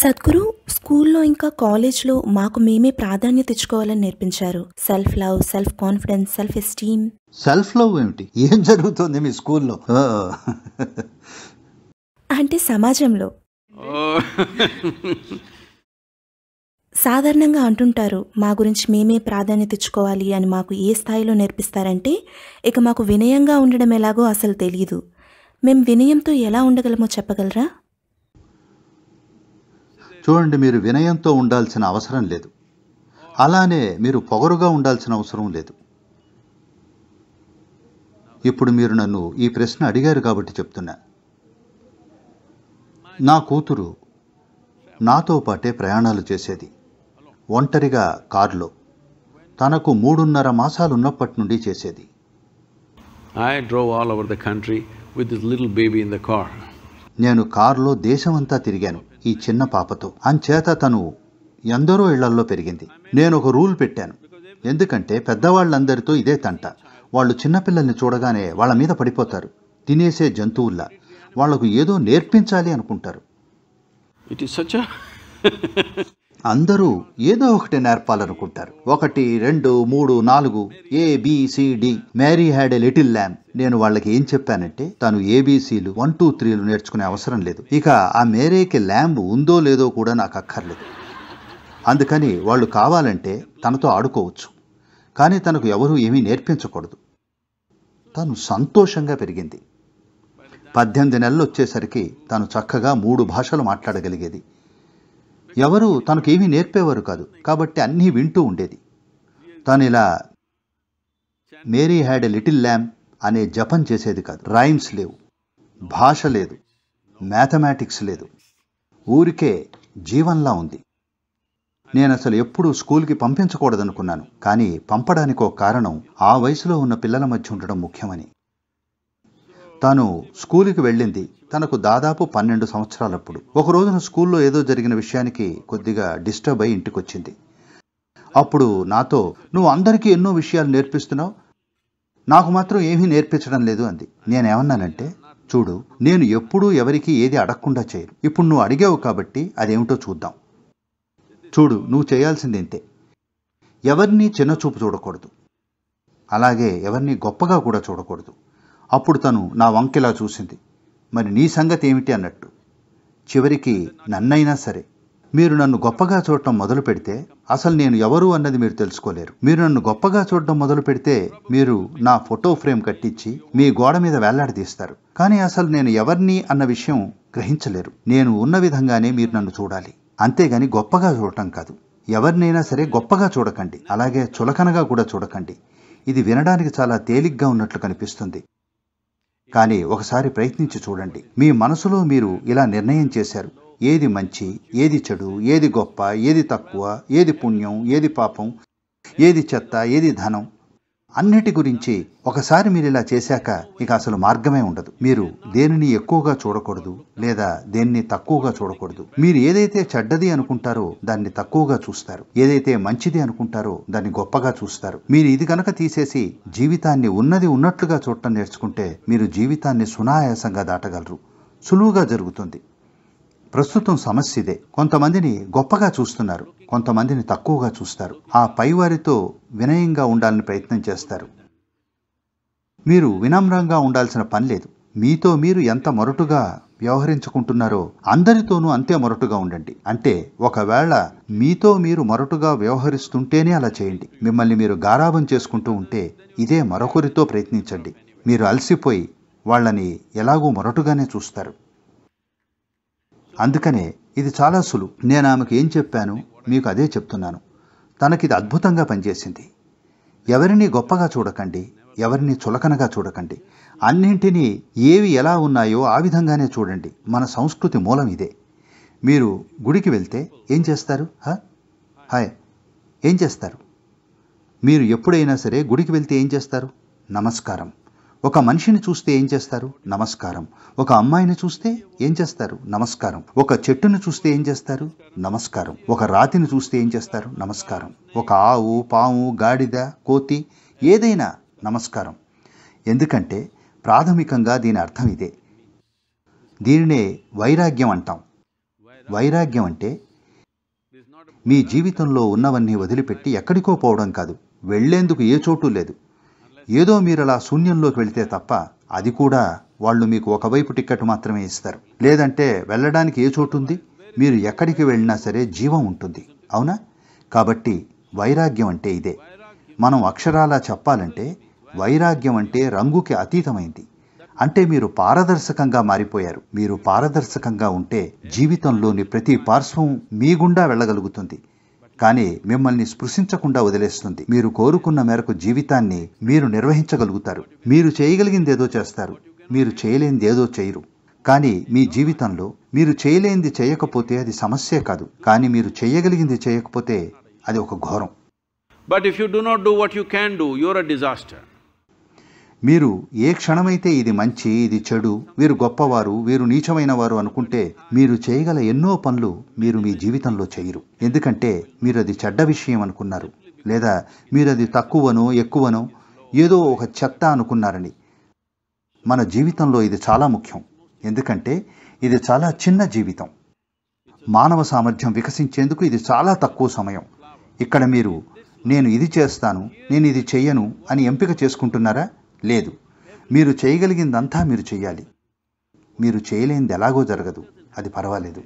సద్గురు స్కూల్లో ఇంకా కాలేజ్లో మాకు మేమే ప్రాధాన్యత ఇచ్చుకోవాలని నేర్పించారు self love self confidence self esteem self love ఏమిటి ఏం జరుగుతుంది మీ స్కూల్లో అంటే సమాజంలో సాధారణంగా అంటుంటారు మా గురించి మేమే ప్రాధాన్యత ఇచ్చుకోవాలి అని మాకు ఏ స్థాయిలో నేర్పిస్తారంటే ఇక మాకు వినయంగా ఉండడం ఎలాగో అసలు తెలియదు మేము వినయంతో ఎలా ఉండగలమో చెప్పగలరా చూడండి మీరు వినయంతో ఉండాల్సిన అవసరం లేదు అలానే మీరు పొగరుగా ఉండాల్సిన అవసరం లేదు ఇప్పుడు మీరు నన్ను ఈ ప్రశ్న అడిగారు కాబట్టి చెప్తున్నా నా కూతురు నాతో పాటే ప్రయాణాలు చేసేది ఒంటరిగా కారులో తనకు మూడున్నర మాసాలు ఉన్నప్పటి నుండి చేసేది I drove all over the country with this little baby in the car నేను కారులో దేశమంతా తిరిగాను ఈ చిన్న పాపతో అంచేత తను ఎందరో ఇళ్లల్లో పెరిగింది నేను ఒక రూల్ పెట్టాను ఎందుకంటే పెద్దవాళ్ళందరితో ఇదే తంట వాళ్ళు చిన్నపిల్లల్ని చూడగానే వాళ్ళ మీద పడిపోతారు తినేసే జంతువుల్లా వాళ్లకు ఏదో నేర్పించాలి అనుకుంటారు ఇట్ ఈస్ సచ్ అందరూ ఏదో ఒకటి నేర్పాలనుకుంటారు ఒకటి రెండు మూడు నాలుగు A B C D Mary had a little lamb నేను వాళ్ళకి ఏం చెప్పానంటే తను ఏబీసీలు వన్ టూ త్రీలు నేర్చుకునే అవసరం లేదు ఇక ఆ మేరీకి ల్యాంబ్ ఉందో లేదో కూడా నాకు అక్కర్లేదు అందుకని వాళ్ళు కావాలంటే తనతో ఆడుకోవచ్చు కానీ తనకు ఎవరూ ఏమీ నేర్పించకూడదు తను సంతోషంగా పెరిగింది పద్దెనిమిది నెలలు వచ్చేసరికి తను చక్కగా మూడు భాషలు మాట్లాడగలిగేది ఎవరు తనకేమీ నేర్పేవారు కాదు కాబట్టి అన్నీ వింటూ ఉండేది తను ఇలా Mary had a little lamb అనే జపం చేసేది కాదు రైమ్స్ లేవు భాష లేదు మ్యాథమెటిక్స్ లేదు ఊరికే జీవంలా ఉంది నేను అసలు ఎప్పుడూ స్కూల్కి పంపించకూడదనుకున్నాను కానీ పంపడానికో కారణం ఆ వయసులో ఉన్న పిల్లల మధ్య ఉండడం ముఖ్యమని తాను స్కూలుకి వెళ్ళింది తనకు దాదాపు పన్నెండు సంవత్సరాలప్పుడు ఒక రోజున స్కూల్లో ఏదో జరిగిన విషయానికి కొద్దిగా డిస్టర్బ్ అయి ఇంటికొచ్చింది అప్పుడు నాతో నువ్వు అందరికీ ఎన్నో విషయాలు నేర్పిస్తున్నావు నాకు మాత్రం ఏమీ నేర్పించడం లేదు అంది నేనేమన్నానంటే చూడు నేను ఎప్పుడూ ఎవరికీ ఏది అడగకుండా చేయను ఇప్పుడు నువ్వు అడిగావు కాబట్టి అదేమిటో చూద్దాం చూడు నువ్వు చేయాల్సింది ఇంతే ఎవరిని చిన్నచూపు చూడకూడదు అలాగే ఎవరిని గొప్పగా కూడా చూడకూడదు అప్పుడు తను నా వంకెలా చూసింది మరి నీ సంగతి ఏమిటి అన్నట్టు చివరికి నన్నైనా సరే మీరు నన్ను గొప్పగా చూడటం మొదలు పెడితే అసలు నేను ఎవరు అన్నది మీరు తెలుసుకోలేరు మీరు నన్ను గొప్పగా చూడటం మొదలు పెడితే మీరు నా ఫోటో ఫ్రేమ్ కట్టించి మీ గోడ మీద వేలాడదీస్తారు కానీ అసలు నేను ఎవరిని అన్న విషయం గ్రహించలేరు నేను ఉన్న విధంగానే మీరు నన్ను చూడాలి అంతేగాని గొప్పగా చూడటం కాదు ఎవరినైనా సరే గొప్పగా చూడకండి అలాగే చులకనగా కూడా చూడకండి ఇది వినడానికి చాలా తేలిగ్గా ఉన్నట్లు కనిపిస్తుంది కానీ ఒకసారి ప్రయత్నించి చూడండి మీ మనసులో మీరు ఇలా నిర్ణయం చేశారు ఏది మంచి ఏది చెడు ఏది గొప్ప ఏది తక్కువ ఏది పుణ్యం ఏది పాపం ఏది చెత్త ఏది ధనం అన్నిటి గురించి ఒకసారి మీరు ఇలా చేశాక ఇక అసలు మార్గమే ఉండదు మీరు దేనిని ఎక్కువగా చూడకూడదు లేదా దేన్ని తక్కువగా చూడకూడదు మీరు ఏదైతే చెడ్డది అనుకుంటారో దాన్ని తక్కువగా చూస్తారు ఏదైతే మంచిది అనుకుంటారో దాన్ని గొప్పగా చూస్తారు మీరు ఇది కనుక తీసేసి జీవితాన్ని ఉన్నది ఉన్నట్లుగా చూడటం నేర్చుకుంటే మీరు జీవితాన్ని సునాయాసంగా దాటగలరు సులువుగా జరుగుతుంది ప్రస్తుతం సమస్య ఇదే కొంతమందిని గొప్పగా చూస్తున్నారు కొంతమందిని తక్కువగా చూస్తారు ఆ పైవారితో వినయంగా ఉండాలని ప్రయత్నం చేస్తారు మీరు వినమ్రంగా ఉండాల్సిన పని లేదు మీతో మీరు ఎంత మొరటుగా వ్యవహరించుకుంటున్నారో అందరితోనూ అంతే మొరటుగా ఉండండి అంటే ఒకవేళ మీతో మీరు మొరటుగా వ్యవహరిస్తుంటేనే అలా చేయండి మిమ్మల్ని మీరు గారాభం చేసుకుంటూ ఉంటే ఇదే మరొకరితో ప్రయత్నించండి మీరు అలసిపోయి వాళ్ళని ఎలాగూ మొరటుగానే చూస్తారు అందుకనే ఇది చాలా సులువు నేను ఆమెకు ఏం చెప్పాను మీకు అదే చెప్తున్నాను తనకిది అద్భుతంగా పనిచేసింది ఎవరిని గొప్పగా చూడకండి ఎవరిని చులకనగా చూడకండి అన్నింటినీ ఏవి ఎలా ఉన్నాయో ఆ విధంగానే చూడండి మన సంస్కృతి మూలం ఇదే మీరు గుడికి వెళ్తే ఏం చేస్తారు హాయ్ ఏం చేస్తారు మీరు ఎప్పుడైనా సరే గుడికి వెళ్తే ఏం చేస్తారు నమస్కారం ఒక మనిషిని చూస్తే ఏం చేస్తారు నమస్కారం ఒక అమ్మాయిని చూస్తే ఏం చేస్తారు నమస్కారం ఒక చెట్టును చూస్తే ఏం చేస్తారు నమస్కారం ఒక రాతిని చూస్తే ఏం చేస్తారు నమస్కారం ఒక ఆవు పాము గాడిద కోతి ఏదైనా నమస్కారం ఎందుకంటే ప్రాథమికంగా దీని అర్థం ఇదే దీనినే వైరాగ్యం అంటాం వైరాగ్యం అంటే మీ జీవితంలో ఉన్నవన్నీ వదిలిపెట్టి ఎక్కడికో పోవడం కాదు వెళ్లేందుకు ఏ చోటు లేదు ఏదో మీరు అలా శూన్యంలోకి వెళితే తప్ప అది కూడా వాళ్ళు మీకు ఒకవైపు టిక్కెట్ మాత్రమే ఇస్తారు లేదంటే వెళ్ళడానికి ఏ చోటు ఉంది మీరు ఎక్కడికి వెళ్ళినా సరే జీవం ఉంటుంది అవునా కాబట్టి వైరాగ్యం అంటే ఇదే మనం అక్షరాలా చెప్పాలంటే వైరాగ్యం అంటే రంగుకి అతీతమైంది అంటే మీరు పారదర్శకంగా మారిపోయారు మీరు పారదర్శకంగా ఉంటే జీవితంలోని ప్రతి పార్శ్వం మీ గుండా వెళ్ళగలుగుతుంది కానీ మిమ్మల్ని స్పృశించకుండా వదిలేస్తుంది మీరు కోరుకున్న మేరకు జీవితాన్ని మీరు నిర్వహించగలుగుతారు మీరు చేయగలిగింది ఏదో చేస్తారు మీరు చేయలేనిది ఏదో చేయరు కానీ మీ జీవితంలో మీరు చేయలేనిది చేయకపోతే అది సమస్యే కాదు కానీ మీరు చేయగలిగింది చేయకపోతే అది ఒక ఘోరం but if you do not do what you can do your a disaster మీరు ఏ క్షణమైతే ఇది మంచి ఇది చెడు వీరు గొప్పవారు వీరు నీచమైన వారు అనుకుంటే మీరు చేయగల ఎన్నో పనులు మీరు మీ జీవితంలో చేయరు ఎందుకంటే మీరు అది చెడ్డ విషయం అనుకున్నారు లేదా మీరు అది తక్కువనో ఎక్కువనో ఏదో ఒక చెత్త అనుకున్నారని మన జీవితంలో ఇది చాలా ముఖ్యం ఎందుకంటే ఇది చాలా చిన్న జీవితం మానవ సామర్థ్యం వికసించేందుకు ఇది చాలా తక్కువ సమయం ఇక్కడ మీరు నేను ఇది చేస్తాను నేను ఇది చెయ్యను అని ఎంపిక చేసుకుంటున్నారా లేదు మీరు చేయగలిగిందంతా మీరు చేయాలి మీరు చేయలేనిది ఎలాగో జరగదు అది పర్వాలేదు